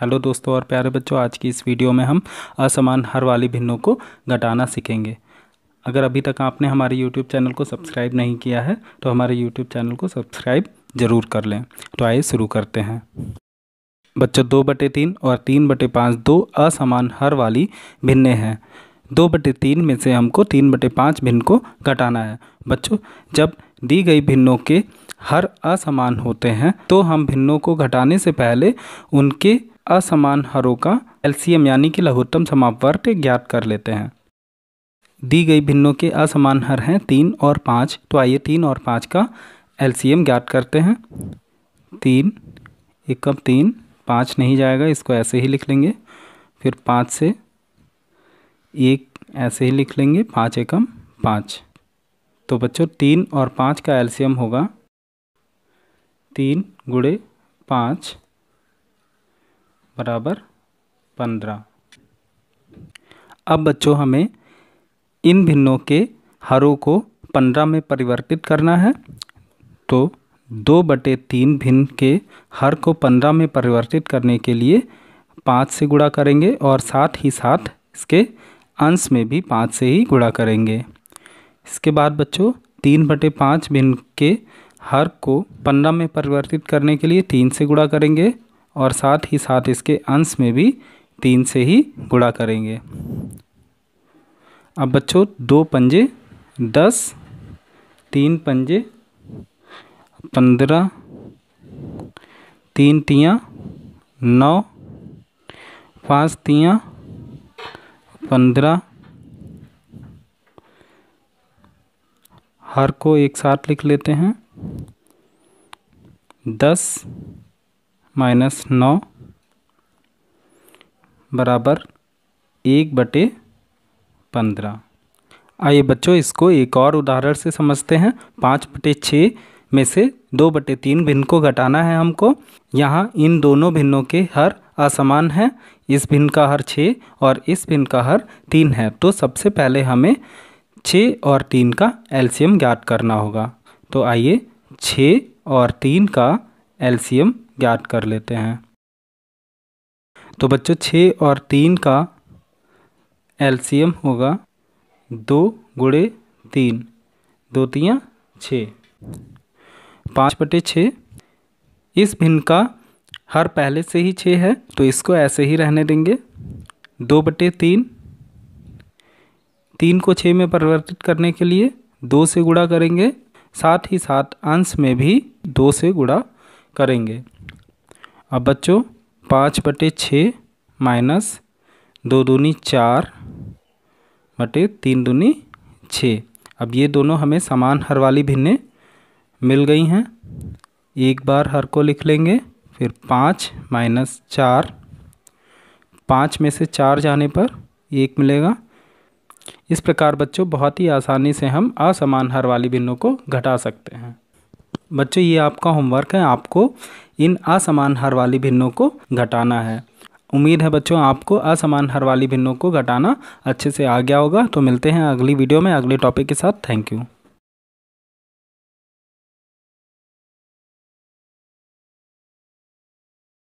hello दोस्तों और प्यारे बच्चों आज की इस वीडियो में हम असमान हर वाली भिन्नों को घटाना सीखेंगे अगर अभी तक आपने हमारे यूट्यूब चैनल को सब्सक्राइब नहीं किया है तो हमारे यूट्यूब चैनल को सब्सक्राइब ज़रूर कर लें तो आइए शुरू करते हैं बच्चों दो बटे तीन और तीन बटे पाँच दो असमान हर वाली भिन्ने हैं दो बटे तीन में से हमको तीन बटे पाँच भिन्न को घटाना है बच्चों जब दी गई भिन्नों के हर असमान होते हैं तो हम भिन्नों को घटाने से पहले उनके असमान हरों का एलसीएम यानी कि लघुत्तम समापवर्त ज्ञात कर लेते हैं दी गई भिन्नों के असमान हर हैं तीन और पाँच तो आइए तीन और पाँच का एलसीएम ज्ञात करते हैं तीन एकम तीन पाँच नहीं जाएगा इसको ऐसे ही लिख लेंगे फिर पाँच से एक ऐसे ही लिख लेंगे पाँच एकम पाँच तो बच्चों तीन और पाँच का एलसीएम होगा तीन गुड़े पाँच बराबर पंद्रह अब बच्चों हमें इन भिन्नों के हरों को पंद्रह में परिवर्तित करना है तो दो बटे तीन भिन्न के हर को पंद्रह में परिवर्तित करने के लिए पाँच से गुणा करेंगे और साथ ही साथ इसके अंश में भी पाँच से ही गुणा करेंगे इसके बाद बच्चों तीन बटे पाँच भिन्न के हर को पंद्रह में परिवर्तित करने के लिए तीन से गुणा करेंगे और साथ ही साथ इसके अंश में भी तीन से ही गुणा करेंगे अब बच्चों दो पंजे दस तीन पंजे पंद्रह तीन तिया नौ पाँच तिया पंद्रह हर को एक साथ लिख लेते हैं दस माइनस नौ बराबर एक बटे पंद्रह आइए बच्चों इसको एक और उदाहरण से समझते हैं पाँच बटे छः में से दो बटे तीन भिन्न को घटाना है हमको यहाँ इन दोनों भिन्नों के हर असमान हैं इस भिन्न का हर छः और इस भिन्न का हर तीन है तो सबसे पहले हमें छः और तीन का एलसीएम ज्ञात करना होगा तो आइए छः और तीन का एलसीएम ज्ञात कर लेते हैं तो बच्चों छः और तीन का एलसीएम होगा दो गुड़े तीन दो तियाँ छः पाँच बटे छः इस भिन्न का हर पहले से ही छः है तो इसको ऐसे ही रहने देंगे दो बटे तीन तीन को छः में परिवर्तित करने के लिए दो से गुड़ा करेंगे साथ ही साथ अंश में भी दो से गुड़ा करेंगे अब बच्चों पाँच बटे छः माइनस दो दूनी चार बटे तीन दूनी छः अब ये दोनों हमें समान हर वाली भिन्ने मिल गई हैं एक बार हर को लिख लेंगे फिर पाँच माइनस चार पाँच में से चार जाने पर एक मिलेगा इस प्रकार बच्चों बहुत ही आसानी से हम असमान हर वाली भिन्नों को घटा सकते हैं बच्चों ये आपका होमवर्क है आपको इन असमान हर वाली भिन्नों को घटाना है उम्मीद है बच्चों आपको असमान हर वाली भिन्नों को घटाना अच्छे से आ गया होगा तो मिलते हैं अगली वीडियो में अगले टॉपिक के साथ थैंक यू